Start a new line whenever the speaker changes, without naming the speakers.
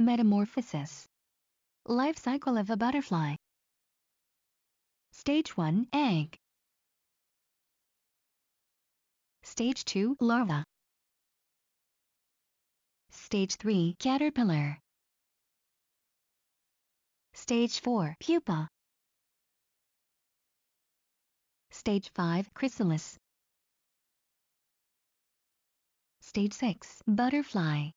Metamorphosis Life cycle of a butterfly Stage 1 Egg Stage 2 Larva Stage 3 Caterpillar Stage 4 Pupa Stage 5 Chrysalis Stage 6 Butterfly